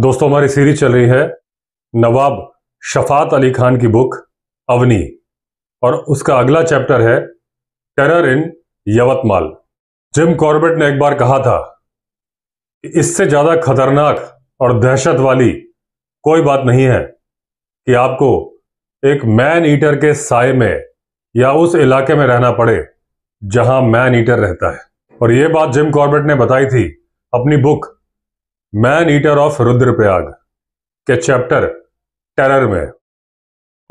दोस्तों हमारी सीरीज चल रही है नवाब शफात अली खान की बुक अवनी और उसका अगला चैप्टर है terror in Yavatmal Jim Corbett ने एक बार कहा था कि इससे ज़्यादा खतरनाक और दहशत वाली कोई बात नहीं है कि आपको एक मैन ईटर के साय में या उस इलाके में रहना पड़े जहां मैन ईटर रहता है और ये बात जिम कॉर्बेट ने बताई थी अपनी book man eater of Rudraprayag के चैप्टर टेरर में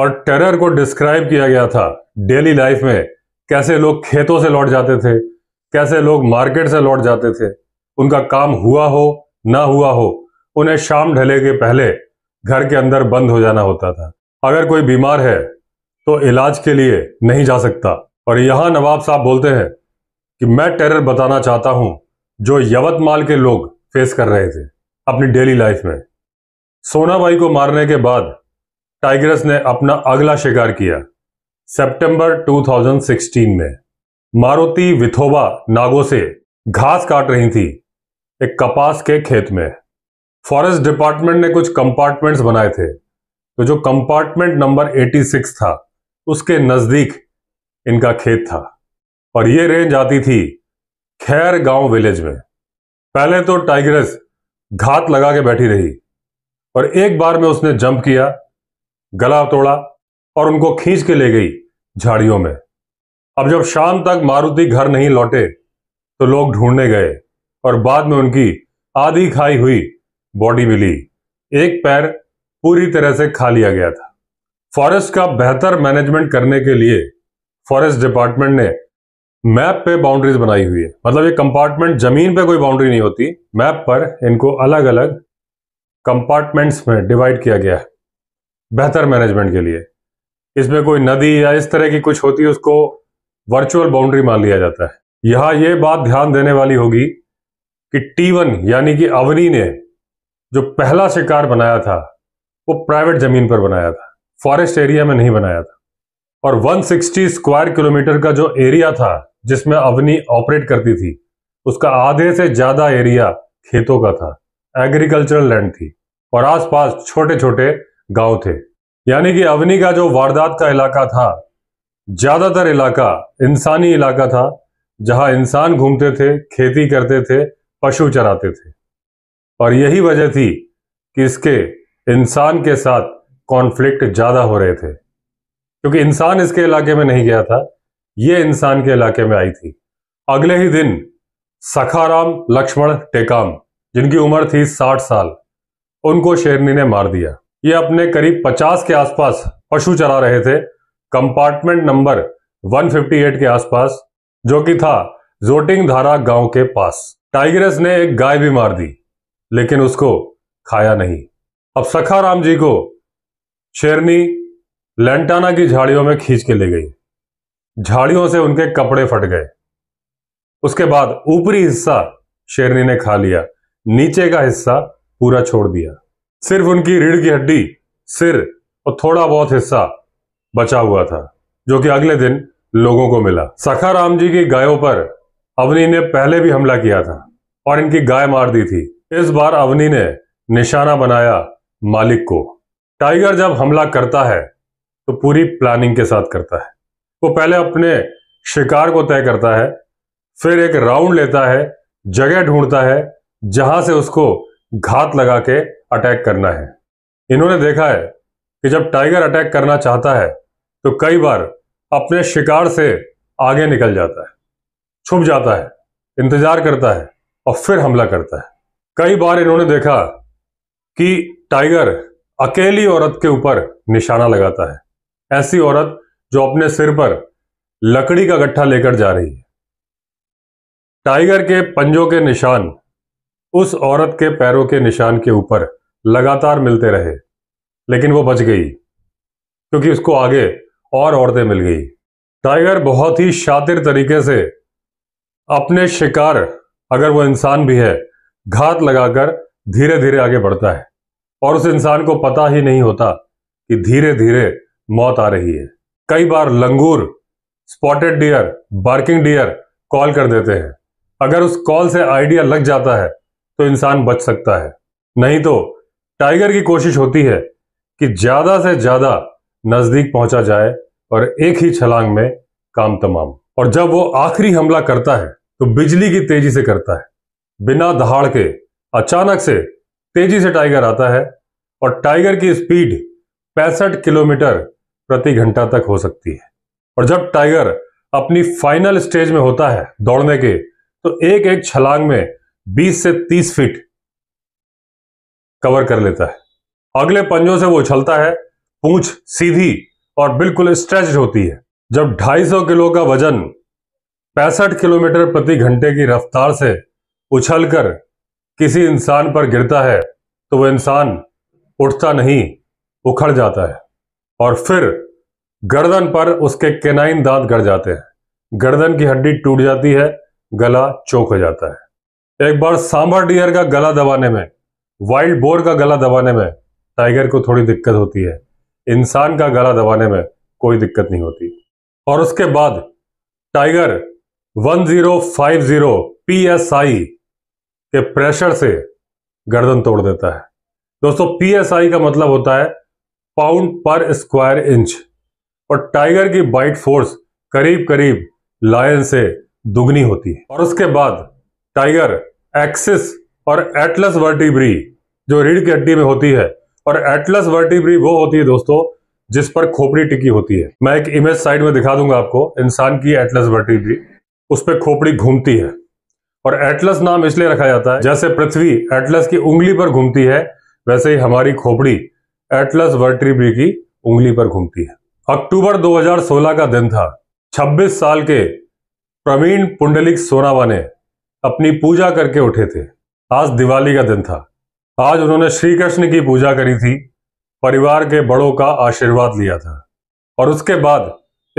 और टेरर को डिस्क्राइब किया गया था डेली लाइफ में कैसे लोग खेतों से लौट जाते थे कैसे लोग मार्केट से लौट जाते थे उनका काम हुआ हो ना हुआ हो उन्हें शाम ढले के पहले घर के अंदर बंद हो जाना होता था अगर कोई बीमार है तो इलाज के लिए नहीं जा सकता और यहाँ नवाब साहब बोलते हैं कि मैं टेरर बताना चाहता हूँ जो यवतमाल के लोग फेस कर रहे थे अपनी डेली लाइफ में सोना भाई को मारने के बाद टाइगरस ने अपना अगला शिकार किया सितंबर 2016 में मारुति विथोबा नागो से घास काट रही थी एक कपास के खेत में फॉरेस्ट डिपार्टमेंट ने कुछ कंपार्टमेंट्स बनाए थे तो जो कंपार्टमेंट नंबर 86 था उसके नज़दीक इनका खेत था और ये रेंज आती थी खैर गांव विलेज में पहले तो टाइगरस घात लगा के बैठी रही और एक बार में उसने जंप किया गला तोड़ा और उनको खींच के ले गई झाड़ियों में अब जब शाम तक मारुति घर नहीं लौटे तो लोग ढूंढने गए और बाद में उनकी आधी खाई हुई बॉडी मिली एक पैर पूरी तरह से खा लिया गया था फॉरेस्ट का बेहतर मैनेजमेंट करने के लिए फॉरेस्ट डिपार्टमेंट ने मैप पे बाउंड्रीज बनाई हुई है मतलब ये कंपार्टमेंट जमीन पे कोई बाउंड्री नहीं होती मैप पर इनको अलग अलग कंपार्टमेंट्स में डिवाइड किया गया है बेहतर मैनेजमेंट के लिए इसमें कोई नदी या इस तरह की कुछ होती है उसको वर्चुअल बाउंड्री मान लिया जाता है यहाँ ये बात ध्यान देने वाली होगी कि टीवन यानी कि अवनी ने जो पहला शिकार बनाया था वो प्राइवेट जमीन पर बनाया था फॉरेस्ट एरिया में नहीं बनाया था और 160 स्क्वायर किलोमीटर का जो एरिया था जिसमें अवनी ऑपरेट करती थी उसका आधे से ज्यादा एरिया खेतों का था एग्रीकल्चरल लैंड थी और आसपास छोटे छोटे गांव थे यानी कि अवनी का जो वारदात का इलाका था ज्यादातर इलाका इंसानी इलाका था जहां इंसान घूमते थे खेती करते थे पशु चराते थे और यही वजह थी कि इसके इंसान के साथ कॉन्फ्लिक्ट ज्यादा हो रहे थे क्योंकि इंसान इसके इलाके में नहीं गया था ये इंसान के इलाके में आई थी अगले ही दिन सखाराम लक्ष्मण टेकाम जिनकी उम्र थी साठ साल उनको शेरनी ने मार दिया ये अपने करीब पचास के आसपास पशु चरा रहे थे कंपार्टमेंट नंबर 158 के आसपास जो कि था जोटिंग धारा गांव के पास टाइगरस ने एक गाय भी मार दी लेकिन उसको खाया नहीं अब सखाराम जी को शेरनी लेंटाना की झाड़ियों में खींच के ले गई झाड़ियों से उनके कपड़े फट गए उसके बाद ऊपरी हिस्सा शेरनी ने खा लिया नीचे का हिस्सा पूरा छोड़ दिया सिर्फ उनकी रीढ़ की हड्डी सिर और थोड़ा बहुत हिस्सा बचा हुआ था जो कि अगले दिन लोगों को मिला सखाराम जी की गायों पर अवनी ने पहले भी हमला किया था और इनकी गाय मार दी थी इस बार अवनी ने निशाना बनाया मालिक को टाइगर जब हमला करता है तो पूरी प्लानिंग के साथ करता है वो पहले अपने शिकार को तय करता है फिर एक राउंड लेता है जगह ढूंढता है जहां से उसको घात लगा के अटैक करना है इन्होंने देखा है कि जब टाइगर अटैक करना चाहता है तो कई बार अपने शिकार से आगे निकल जाता है छुप जाता है इंतजार करता है और फिर हमला करता है कई बार इन्होंने देखा कि टाइगर अकेली औरत के ऊपर निशाना लगाता है ऐसी औरत जो अपने सिर पर लकड़ी का गट्ठा लेकर जा रही है टाइगर के पंजों के निशान उस औरत के पैरों के निशान के ऊपर लगातार मिलते रहे लेकिन वो बच गई क्योंकि उसको आगे और औरतें मिल गई टाइगर बहुत ही शातिर तरीके से अपने शिकार अगर वो इंसान भी है घात लगाकर धीरे धीरे आगे बढ़ता है और उस इंसान को पता ही नहीं होता कि धीरे धीरे मौत आ रही है कई बार langur spotted deer barking deer call कर देते हैं अगर उस कॉल से आइडिया लग जाता है तो इंसान बच सकता है नहीं तो टाइगर की कोशिश होती है कि ज्यादा से ज्यादा नजदीक पहुंचा जाए और एक ही छलांग में काम तमाम और जब वो आखिरी हमला करता है तो बिजली की तेजी से करता है बिना दहाड़ के अचानक से तेजी से टाइगर आता है और टाइगर की स्पीड पैंसठ किलोमीटर प्रति घंटा तक हो सकती है और जब टाइगर अपनी फाइनल स्टेज में होता है दौड़ने के तो एक एक छलांग में 20 से 30 फीट कवर कर लेता है अगले पंजों से वो उछलता है पूंछ सीधी और बिल्कुल स्ट्रेच्ड होती है जब 250 किलो का वजन पैंसठ किलोमीटर प्रति घंटे की रफ्तार से उछलकर किसी इंसान पर गिरता है तो वह इंसान उठता नहीं उखड़ जाता है और फिर गर्दन पर उसके केनाइन दांत गड़ जाते हैं गर्दन की हड्डी टूट जाती है गला चौक हो जाता है एक बार सांभर डियर का गला दबाने में वाइल्ड बोर का गला दबाने में टाइगर को थोड़ी दिक्कत होती है इंसान का गला दबाने में कोई दिक्कत नहीं होती और उसके बाद टाइगर 1050 पीएसआई के प्रेशर से गर्दन तोड़ देता है दोस्तों पीएसआई का मतलब होता है पाउंड पर स्क्वायर इंच और टाइगर की बाइट फोर्स करीब करीब लायन से दुगनी होती है और उसके बाद टाइगर एक्सिस और एटलस वर्टिब्री जो रीढ़ की हड्डी में होती है और एटलस वर्टिब्री वो होती है दोस्तों जिस पर खोपड़ी टिकी होती है मैं एक इमेज साइड में दिखा दूंगा आपको इंसान की एटलस वर्टिब्री उस पर खोपड़ी घूमती है और एटलस नाम इसलिए रखा जाता है जैसे पृथ्वी एटलस की उंगली पर घूमती है वैसे ही हमारी खोपड़ी एटलस वर्ट्रीबी की उंगली पर घूमती है अक्टूबर 2016 का दिन था 26 साल के प्रवीण पुंडलिक सोनावा ने अपनी पूजा करके उठे थे आज दिवाली का दिन था आज उन्होंने श्री कृष्ण की पूजा करी थी परिवार के बड़ों का आशीर्वाद लिया था और उसके बाद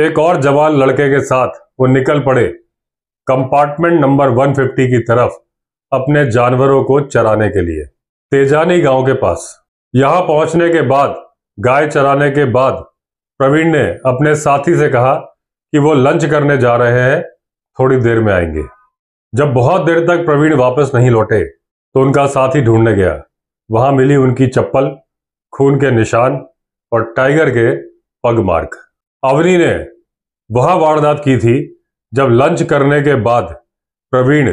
एक और जवान लड़के के साथ वो निकल पड़े कंपार्टमेंट नंबर 150 की तरफ अपने जानवरों को चराने के लिए तेजानी गांव के पास यहां पहुंचने के बाद गाय चराने के बाद प्रवीण ने अपने साथी से कहा कि वो लंच करने जा रहे हैं थोड़ी देर में आएंगे जब बहुत देर तक प्रवीण वापस नहीं लौटे तो उनका साथी ढूंढने गया वहां मिली उनकी चप्पल खून के निशान और टाइगर के पग मार्क अवनी ने वह वारदात की थी जब लंच करने के बाद प्रवीण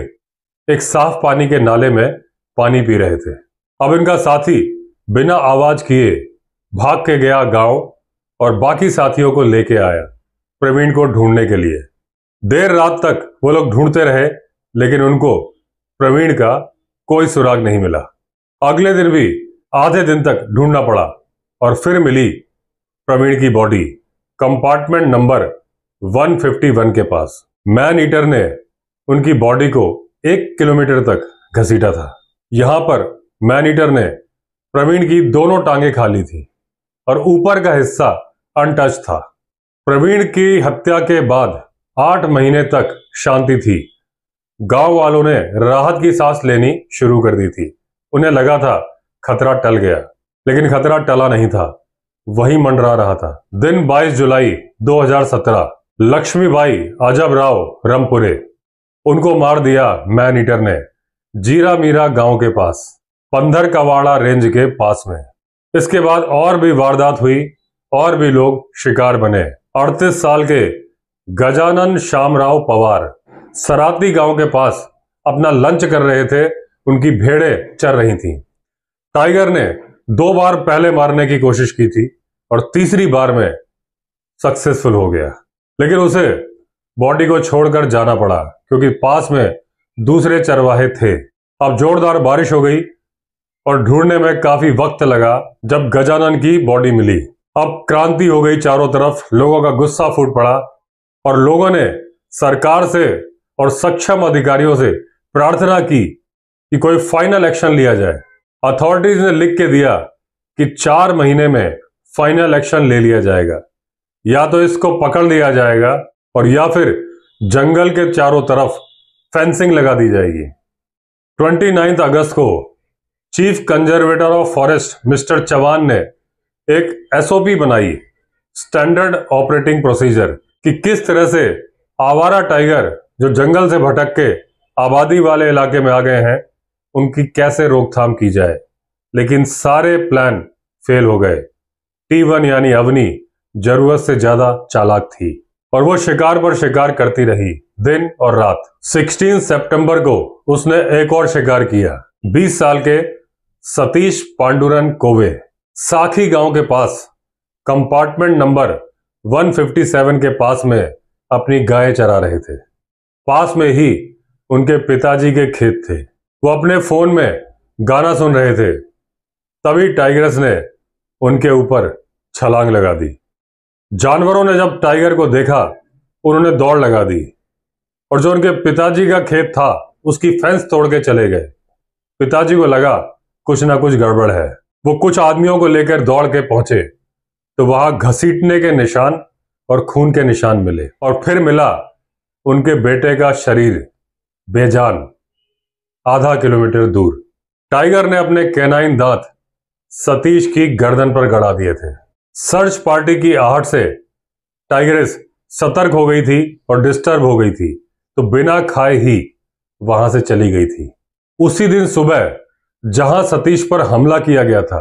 एक साफ पानी के नाले में पानी पी रहे थे अब इनका साथी बिना आवाज किए भाग के गया गांव और बाकी साथियों को लेके आया प्रवीण को ढूंढने के लिए देर रात तक वो लोग ढूंढते रहे लेकिन उनको प्रवीण का कोई सुराग नहीं मिला अगले दिन भी आधे दिन तक ढूंढना पड़ा और फिर मिली प्रवीण की बॉडी कंपार्टमेंट नंबर 151 के पास मैन ईटर ने उनकी बॉडी को एक किलोमीटर तक घसीटा था यहां पर मैन ईटर ने प्रवीण की दोनों टांगे खाली थी और ऊपर का हिस्सा अनटच था प्रवीण की हत्या के बाद आठ महीने तक शांति थी गांव वालों ने राहत की सांस लेनी शुरू कर दी थी उन्हें लगा था खतरा टल गया लेकिन खतरा टला नहीं था वही मंडरा रहा था दिन 22 जुलाई 2017 लक्ष्मीबाई अजब राव रमपुरे उनको मार दिया मैन ईटर ने जीरा मीरा गांव के पास पंधरकवाड़ा रेंज के पास में इसके बाद और भी वारदात हुई और भी लोग शिकार बने 38 साल के गजानन श्यामराव पवार सराती गांव के पास अपना लंच कर रहे थे उनकी भेड़े चर रही थी टाइगर ने दो बार पहले मारने की कोशिश की थी और तीसरी बार में सक्सेसफुल हो गया लेकिन उसे बॉडी को छोड़कर जाना पड़ा क्योंकि पास में दूसरे चरवाहे थे अब जोरदार बारिश हो गई और ढूंढने में काफी वक्त लगा जब गजानन की बॉडी मिली अब क्रांति हो गई चारों तरफ लोगों का गुस्सा फूट पड़ा और लोगों ने सरकार से और सक्षम अधिकारियों से प्रार्थना की कि कोई फाइनल एक्शन लिया जाए अथॉरिटीज ने लिख के दिया कि चार महीने में फाइनल एक्शन ले लिया जाएगा या तो इसको पकड़ लिया जाएगा और या फिर जंगल के चारों तरफ फेंसिंग लगा दी जाएगी ट्वेंटी अगस्त को chief conservator of forest mister Chauhan ने एक एसओपी बनाई स्टैंडर्ड ऑपरेटिंग प्रोसीजर कि किस तरह से आवारा टाइगर जो जंगल से भटक के आबादी वाले इलाके में आ गए हैं उनकी कैसे रोकथाम की जाए लेकिन सारे प्लान फेल हो गए टी वन यानी अवनी जरूरत से ज्यादा चालाक थी और वो शिकार पर शिकार करती रही दिन और रात 16 सितंबर को उसने एक और शिकार किया 20 साल के सतीश पांडुरन कोवे साखी गांव के पास कंपार्टमेंट नंबर 157 के पास में अपनी गाय चरा रहे थे पास में ही उनके पिताजी के खेत थे वो अपने फोन में गाना सुन रहे थे तभी टाइगर्स ने उनके ऊपर छलांग लगा दी जानवरों ने जब टाइगर को देखा उन्होंने दौड़ लगा दी और जो उनके पिताजी का खेत था उसकी फेंस तोड़ के चले गए पिताजी को लगा कुछ ना कुछ गड़बड़ है वो कुछ आदमियों को लेकर दौड़ के पहुंचे तो वहां घसीटने के निशान और खून के निशान मिले और फिर मिला उनके बेटे का शरीर बेजान आधा किलोमीटर दूर टाइगर ने अपने कैनाइन दांत सतीश की गर्दन पर गड़ा दिए थे सर्च पार्टी की आहट से टाइगरेस सतर्क हो गई थी और डिस्टर्ब हो गई थी तो बिना खाए ही वहां से चली गई थी उसी दिन सुबह जहां सतीश पर हमला किया गया था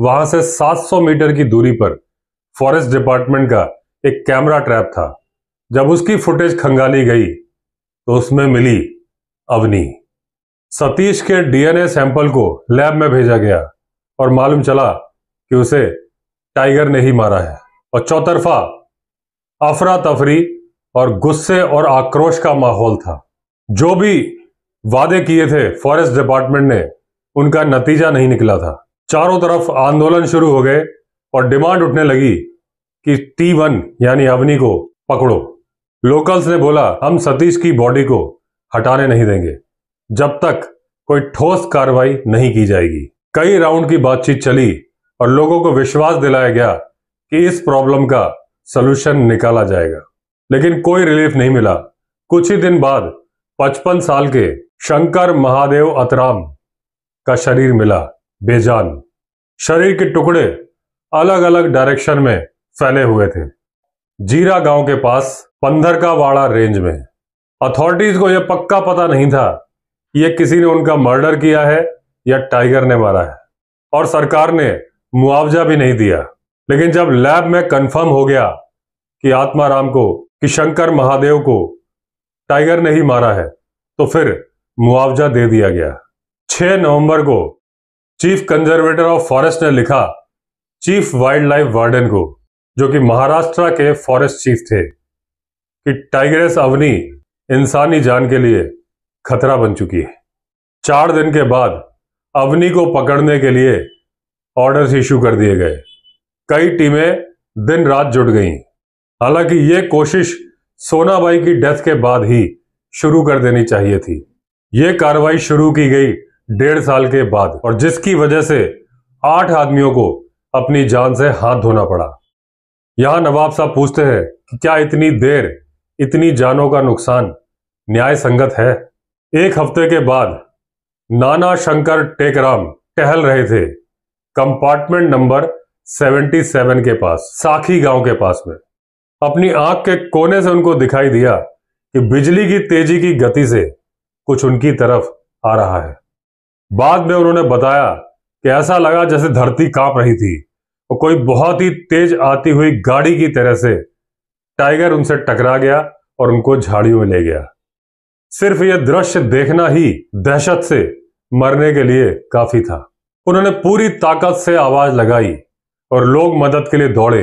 वहां से 700 मीटर की दूरी पर फॉरेस्ट डिपार्टमेंट का एक कैमरा ट्रैप था जब उसकी फुटेज खंगाली गई तो उसमें मिली अवनी सतीश के डीएनए सैंपल को लैब में भेजा गया और मालूम चला कि उसे टाइगर ने ही मारा है और चौतरफा अफरा तफरी और गुस्से और आक्रोश का माहौल था जो भी वादे किए थे फॉरेस्ट डिपार्टमेंट ने उनका नतीजा नहीं निकला था चारों तरफ आंदोलन शुरू हो गए और डिमांड उठने लगी कि टी वन यानी अवनी को पकड़ो लोकल्स ने बोला हम सतीश की बॉडी को हटाने नहीं देंगे जब तक कोई ठोस कार्रवाई नहीं की जाएगी कई राउंड की बातचीत चली और लोगों को विश्वास दिलाया गया कि इस प्रॉब्लम का सलूशन निकाला जाएगा लेकिन कोई रिलीफ नहीं मिला कुछ ही दिन बाद पचपन साल के शंकर महादेव अतराम का शरीर मिला बेजान शरीर के टुकड़े अलग अलग डायरेक्शन में फैले हुए थे जीरा गांव के पास वाड़ा रेंज में अथॉरिटीज को यह पक्का पता नहीं था कि यह किसी ने उनका मर्डर किया है या टाइगर ने मारा है और सरकार ने मुआवजा भी नहीं दिया लेकिन जब लैब में कंफर्म हो गया कि आत्माराम को कि शंकर महादेव को टाइगर ने ही मारा है तो फिर मुआवजा दे दिया गया 6 नवंबर को चीफ कंजर्वेटर ऑफ फॉरेस्ट ने लिखा चीफ वाइल्ड लाइफ वार्डन को जो कि महाराष्ट्र के फॉरेस्ट चीफ थे कि टाइगरेस अवनी इंसानी जान के लिए खतरा बन चुकी है चार दिन के बाद अवनी को पकड़ने के लिए ऑर्डर्स इश्यू कर दिए गए कई टीमें दिन रात जुट गईं हालांकि ये कोशिश सोनाबाई की डेथ के बाद ही शुरू कर देनी चाहिए थी ये कार्रवाई शुरू की गई डेढ़ साल के बाद और जिसकी वजह से आठ आदमियों को अपनी जान से हाथ धोना पड़ा यहां नवाब साहब पूछते हैं कि क्या इतनी देर इतनी जानों का नुकसान न्याय संगत है एक हफ्ते के बाद नाना शंकर टेकराम टहल रहे थे कंपार्टमेंट नंबर 77 के पास साखी गांव के पास में अपनी आंख के कोने से उनको दिखाई दिया कि बिजली की तेजी की गति से कुछ उनकी तरफ आ रहा है बाद में उन्होंने बताया कि ऐसा लगा जैसे धरती कांप रही थी और कोई बहुत ही तेज आती हुई गाड़ी की तरह से टाइगर उनसे टकरा गया और उनको झाड़ियों में ले गया सिर्फ यह दृश्य देखना ही दहशत से मरने के लिए काफी था उन्होंने पूरी ताकत से आवाज लगाई और लोग मदद के लिए दौड़े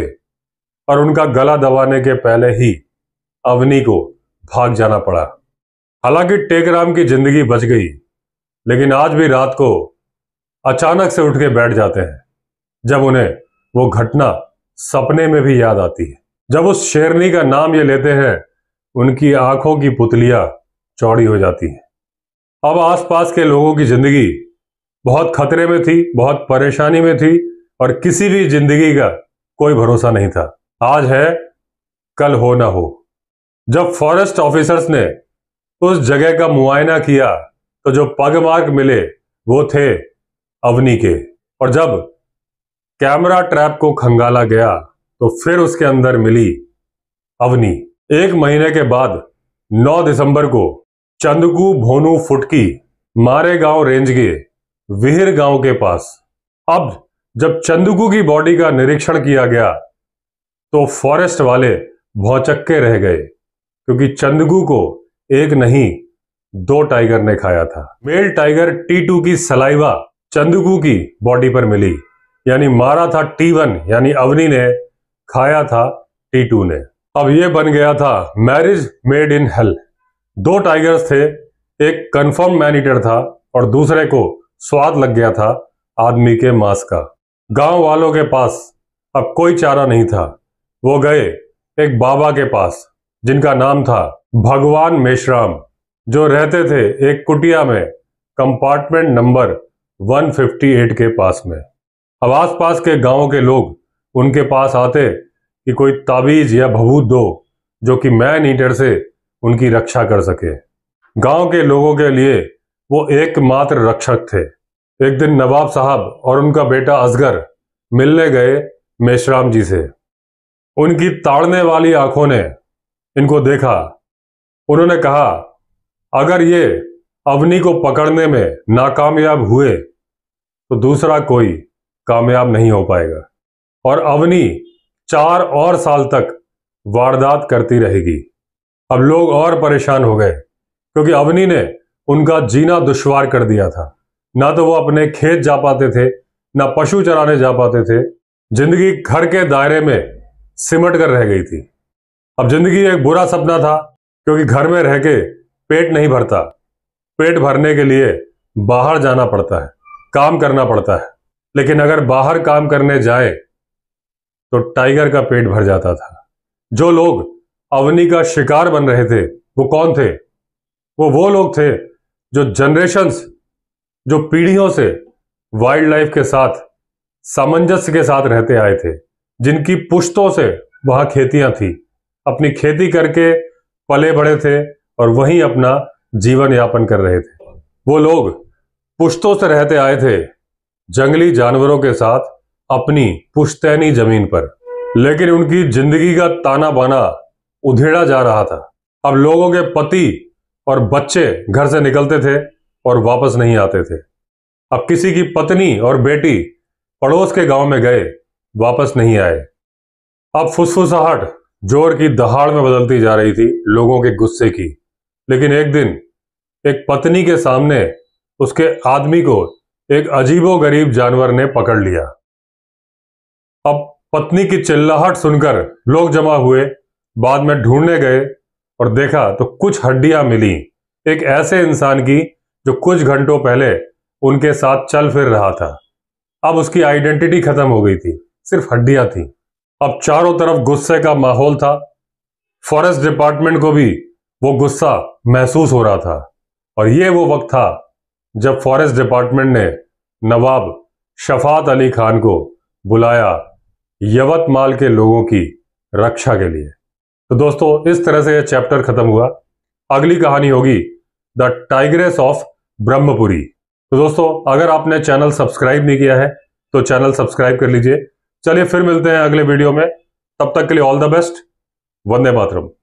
और उनका गला दबाने के पहले ही अवनी को भाग जाना पड़ा हालांकि टेकराम की जिंदगी बच गई लेकिन आज भी रात को अचानक से उठ के बैठ जाते हैं जब उन्हें वो घटना सपने में भी याद आती है जब उस शेरनी का नाम ये लेते हैं उनकी आंखों की पुतलियां चौड़ी हो जाती हैं अब आसपास के लोगों की जिंदगी बहुत खतरे में थी बहुत परेशानी में थी और किसी भी जिंदगी का कोई भरोसा नहीं था आज है कल हो ना हो जब फॉरेस्ट ऑफिसर्स ने उस जगह का मुआयना किया तो जो मार्ग मिले वो थे अवनी के और जब कैमरा ट्रैप को खंगाला गया तो फिर उसके अंदर मिली अवनी एक महीने के बाद 9 दिसंबर को चंदकू भोनू फुटकी मारे गांव रेंज के विहिर गांव के पास अब जब चंदकू की बॉडी का निरीक्षण किया गया तो फॉरेस्ट वाले भौचक्के रह गए क्योंकि चंदकू को एक नहीं दो टाइगर ने खाया था मेल टाइगर टी टू की सलाइवा चंदुकू की बॉडी पर मिली यानी मारा था टी वन यानी अवनी ने खाया था टी टू ने अब यह बन गया था मैरिज मेड इन हेल दो टाइगर्स थे एक कंफर्म मैनिटर था और दूसरे को स्वाद लग गया था आदमी के मांस का गांव वालों के पास अब कोई चारा नहीं था वो गए एक बाबा के पास जिनका नाम था भगवान मेशराम जो रहते थे एक कुटिया में कंपार्टमेंट नंबर 158 के पास में अब आस पास के गांव के लोग उनके पास आते कि कोई ताबीज या भभूत दो जो कि मैन ईटर से उनकी रक्षा कर सके गांव के लोगों के लिए वो एकमात्र रक्षक थे एक दिन नवाब साहब और उनका बेटा असगर मिलने गए मेशराम जी से उनकी ताड़ने वाली आंखों ने इनको देखा उन्होंने कहा अगर ये अवनी को पकड़ने में नाकामयाब हुए तो दूसरा कोई कामयाब नहीं हो पाएगा और अवनी चार और साल तक वारदात करती रहेगी अब लोग और परेशान हो गए क्योंकि अवनी ने उनका जीना दुश्वार कर दिया था ना तो वो अपने खेत जा पाते थे ना पशु चराने जा पाते थे जिंदगी घर के दायरे में सिमट कर रह गई थी अब जिंदगी एक बुरा सपना था क्योंकि घर में रह के पेट नहीं भरता पेट भरने के लिए बाहर जाना पड़ता है काम करना पड़ता है लेकिन अगर बाहर काम करने जाए तो टाइगर का पेट भर जाता था जो लोग अवनी का शिकार बन रहे थे वो कौन थे वो वो लोग थे जो जनरेशन्स जो पीढ़ियों से वाइल्ड लाइफ के साथ सामंजस्य के साथ रहते आए थे जिनकी पुश्तों से वहाँ खेतियाँ थी अपनी खेती करके पले बड़े थे और वहीं अपना जीवन यापन कर रहे थे वो लोग पुश्तों से रहते आए थे जंगली जानवरों के साथ अपनी पुश्तैनी जमीन पर लेकिन उनकी जिंदगी का ताना बाना उधेड़ा जा रहा था अब लोगों के पति और बच्चे घर से निकलते थे और वापस नहीं आते थे अब किसी की पत्नी और बेटी पड़ोस के गांव में गए वापस नहीं आए अब फुसफुसाहट जोर की दहाड़ में बदलती जा रही थी लोगों के गुस्से की लेकिन एक दिन एक पत्नी के सामने उसके आदमी को एक अजीबो गरीब जानवर ने पकड़ लिया अब पत्नी की चिल्लाहट सुनकर लोग जमा हुए बाद में ढूंढने गए और देखा तो कुछ हड्डियां मिली एक ऐसे इंसान की जो कुछ घंटों पहले उनके साथ चल फिर रहा था अब उसकी आइडेंटिटी खत्म हो गई थी सिर्फ हड्डियां थी अब चारों तरफ गुस्से का माहौल था फॉरेस्ट डिपार्टमेंट को भी वो गुस्सा महसूस हो रहा था और ये वो वक्त था जब फॉरेस्ट डिपार्टमेंट ने नवाब शफात अली खान को बुलाया यवतमाल के लोगों की रक्षा के लिए तो दोस्तों इस तरह से यह चैप्टर खत्म हुआ अगली कहानी होगी द टाइग्रेस ऑफ ब्रह्मपुरी तो दोस्तों अगर आपने चैनल सब्सक्राइब नहीं किया है तो चैनल सब्सक्राइब कर लीजिए चलिए फिर मिलते हैं अगले वीडियो में तब तक के लिए all the best Vande Mataram